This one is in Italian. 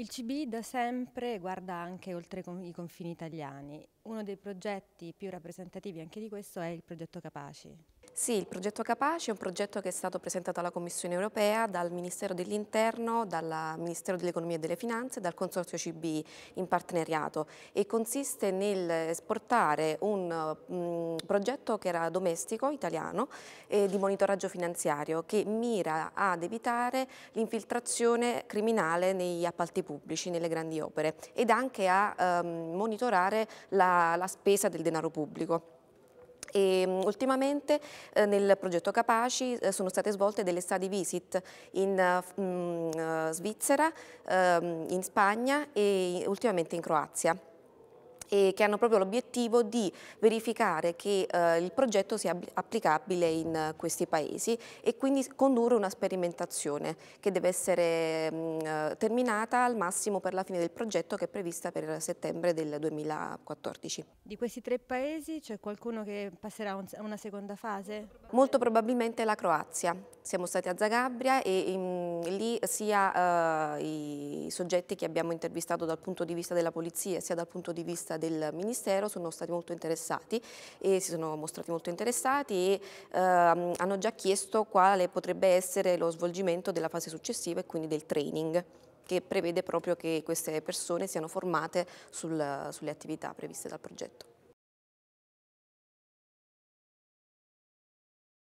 Il CB da sempre guarda anche oltre i confini italiani. Uno dei progetti più rappresentativi anche di questo è il progetto Capaci. Sì, il progetto Capace è un progetto che è stato presentato alla Commissione europea dal Ministero dell'Interno, dal Ministero dell'Economia e delle Finanze e dal Consorzio CB in partenariato e consiste nel esportare un um, progetto che era domestico, italiano, eh, di monitoraggio finanziario che mira ad evitare l'infiltrazione criminale negli appalti pubblici, nelle grandi opere ed anche a um, monitorare la, la spesa del denaro pubblico. E, mm, ultimamente eh, nel progetto Capaci eh, sono state svolte delle study visit in mh, eh, mm, eh, Svizzera, uh, in Spagna e ultimamente in Croazia e che hanno proprio l'obiettivo di verificare che eh, il progetto sia applicabile in questi paesi e quindi condurre una sperimentazione che deve essere mh, mm, eh, terminata al massimo per la fine del progetto che è prevista per settembre del 2014. Di questi tre paesi c'è qualcuno che passerà a una seconda fase? Molto probabilmente la Croazia siamo stati a Zagabria e in, lì sia eh, i soggetti che abbiamo intervistato dal punto di vista della polizia sia dal punto di vista del ministero sono stati molto interessati e si sono mostrati molto interessati e eh, hanno già chiesto quale potrebbe essere lo svolgimento della fase successiva e quindi del training che prevede proprio che queste persone siano formate sul, sulle attività previste dal progetto.